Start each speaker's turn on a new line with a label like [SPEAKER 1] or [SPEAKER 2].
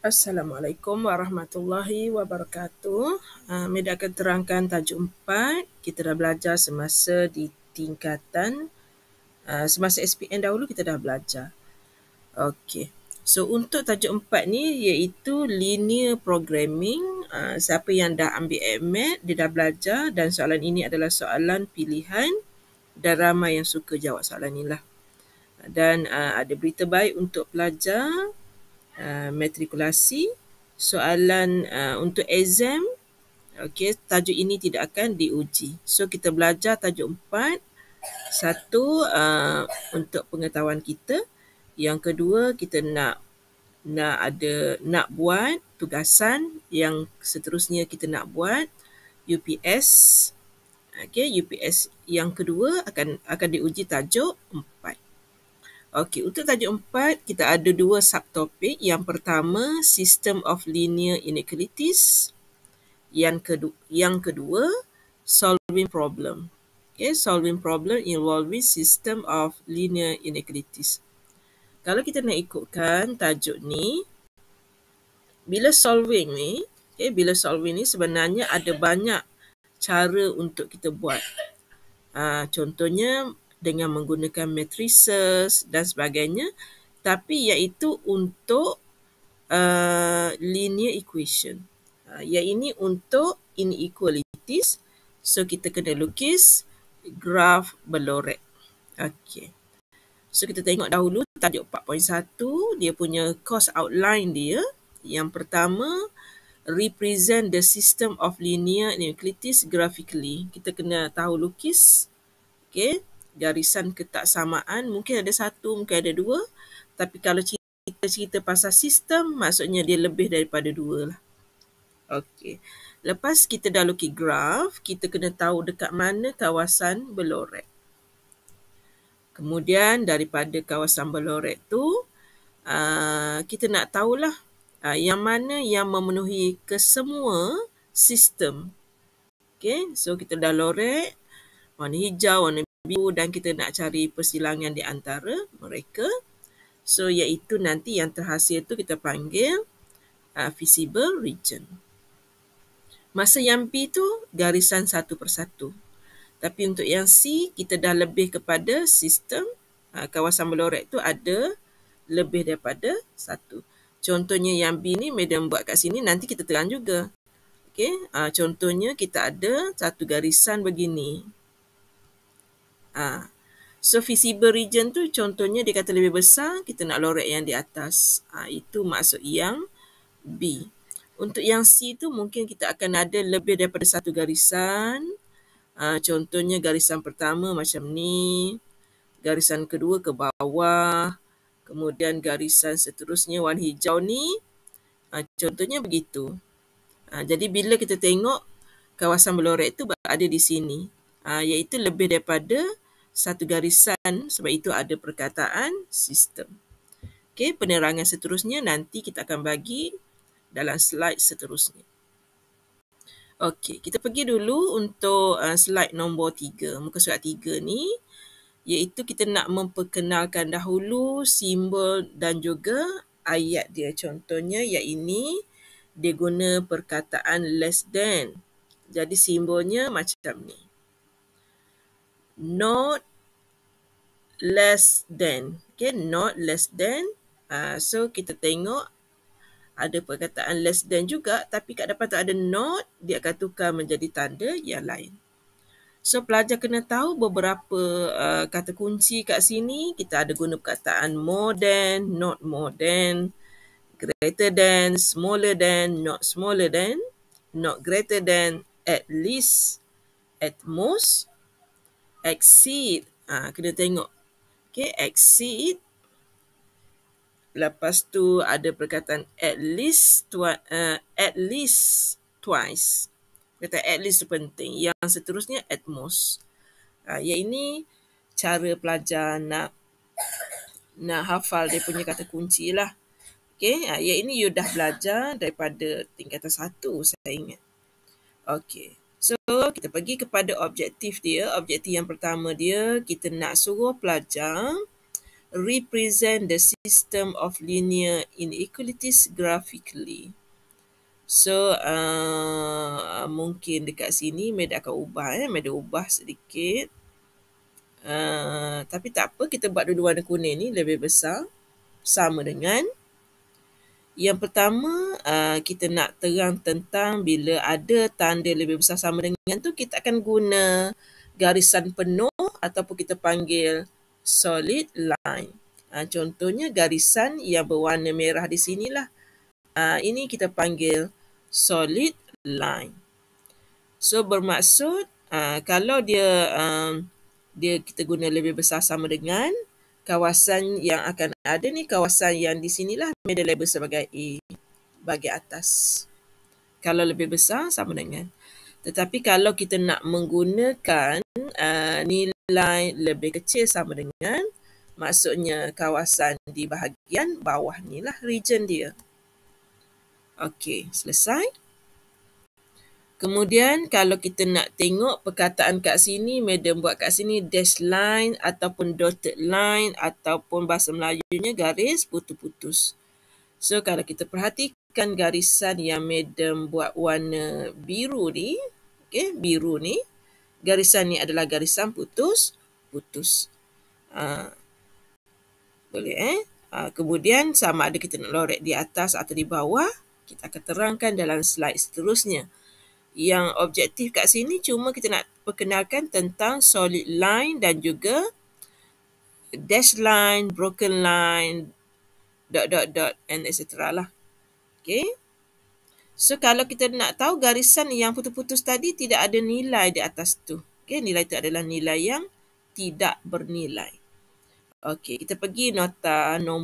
[SPEAKER 1] Assalamualaikum warahmatullahi wabarakatuh. Uh, ah, Med akan terangkan tajuk empat. Kita dah belajar semasa di tingkatan. Uh, semasa SPN dahulu kita dah belajar. Okey. So untuk tajuk empat ni iaitu linear programming. Uh, siapa yang dah ambil AMAT dia dah belajar dan soalan ini adalah soalan pilihan dan ramai yang suka jawab soalan ni lah. Dan uh, ada berita baik untuk pelajar. Uh, matrikulasi, soalan uh, untuk exam, okay, tajuk ini tidak akan diuji. So kita belajar tajuk empat, Satu uh, untuk pengetahuan kita, yang kedua kita nak nak ada nak buat tugasan yang seterusnya kita nak buat UPS. Okey, UPS yang kedua akan akan diuji tajuk Okey, untuk tajuk empat, kita ada dua subtopik. Yang pertama, System of Linear Inequalities. Yang kedua, yang kedua Solving Problem. Okay, solving Problem Involving System of Linear Inequalities. Kalau kita nak ikutkan tajuk ni, bila solving ni, okay, bila solving ni sebenarnya ada banyak cara untuk kita buat. Uh, contohnya, dengan menggunakan matrices dan sebagainya tapi iaitu untuk uh, linear equation uh, yang ini untuk inequalities so kita kena lukis graf belorek okey so kita tengok dahulu tajuk 4.1 dia punya cost outline dia yang pertama represent the system of linear inequalities graphically kita kena tahu lukis okey garisan ketaksamaan mungkin ada satu mungkin ada dua tapi kalau cerita cerita pasal sistem maksudnya dia lebih daripada dua lah okey lepas kita dah lukis graf kita kena tahu dekat mana kawasan belorek kemudian daripada kawasan belorek tu uh, kita nak tahulah uh, yang mana yang memenuhi kesemua sistem okey so kita dah lorek warna hijau warna view dan kita nak cari persilangan di antara mereka. So iaitu nanti yang terhasil tu kita panggil uh, visible region. Masa yang P tu garisan satu persatu. Tapi untuk yang C kita dah lebih kepada sistem uh, kawasan belorek tu ada lebih daripada satu. Contohnya yang B ni medium buat kat sini nanti kita terang juga. Okay. Uh, contohnya kita ada satu garisan begini. Ha. So visible region tu contohnya dia kata lebih besar, kita nak lorek yang di atas. Ha, itu maksud yang B. Untuk yang C tu mungkin kita akan ada lebih daripada satu garisan. Ha, contohnya garisan pertama macam ni. Garisan kedua ke bawah. Kemudian garisan seterusnya warna hijau ni. Ha, contohnya begitu. Ha, jadi bila kita tengok kawasan belorek tu ada di sini. Ha, iaitu lebih daripada satu garisan sebab itu ada perkataan sistem. Okey, penerangan seterusnya nanti kita akan bagi dalam slide seterusnya. Okey, kita pergi dulu untuk uh, slide nombor tiga. Muka surat tiga ni iaitu kita nak memperkenalkan dahulu simbol dan juga ayat dia. Contohnya yang ini dia guna perkataan less than. Jadi simbolnya macam ni. Not less than. Okay, not less than. Uh, so, kita tengok ada perkataan less than juga. Tapi kat depan tu ada not, dia akan tukar menjadi tanda yang lain. So, pelajar kena tahu beberapa uh, kata kunci kat sini. Kita ada guna perkataan more than, not more than, greater than, smaller than, not smaller than, not greater than, at least, at most, exceed. Uh, kena tengok Okay, exceed. Lepas tu ada perkataan at least twice. Uh, at least twice. Kata at least tu penting. Yang seterusnya at most. Uh, yang ini cara pelajar nak nak hafal dia punya kata kunci lah. Okay, uh, yang ini you dah belajar daripada tingkatan satu saya ingat. Okay. So kita pergi kepada objektif dia. Objektif yang pertama dia kita nak suruh pelajar represent the system of linear inequalities graphically. So uh, mungkin dekat sini Med akan ubah eh. Med ubah sedikit. Uh, tapi tak apa kita buat dua warna kuning ni lebih besar. Sama dengan yang pertama uh, kita nak terang tentang bila ada tanda lebih besar sama dengan tu kita akan guna garisan penuh ataupun kita panggil solid line. Uh, contohnya garisan yang berwarna merah di sinilah. Uh, ini kita panggil solid line. So bermaksud uh, kalau dia uh, dia kita guna lebih besar sama dengan kawasan yang akan ada ni kawasan yang di sinilah middle label sebagai A bagi atas. Kalau lebih besar sama dengan. Tetapi kalau kita nak menggunakan uh, nilai lebih kecil sama dengan maksudnya kawasan di bahagian bawah ni lah region dia. Okey, selesai. Kemudian kalau kita nak tengok perkataan kat sini, Madam buat kat sini dash line ataupun dotted line ataupun bahasa Melayunya garis putus-putus. So kalau kita perhatikan garisan yang Madam buat warna biru ni, okay, biru ni, garisan ni adalah garisan putus-putus. Uh, boleh eh? Uh, kemudian sama ada kita nak lorek di atas atau di bawah, kita akan terangkan dalam slide seterusnya yang objektif kat sini cuma kita nak perkenalkan tentang solid line dan juga dash line, broken line, dot dot dot and etc lah. Okay. So kalau kita nak tahu garisan yang putus-putus tadi tidak ada nilai di atas tu. Okay, nilai itu adalah nilai yang tidak bernilai. Okay, kita pergi nota nombor.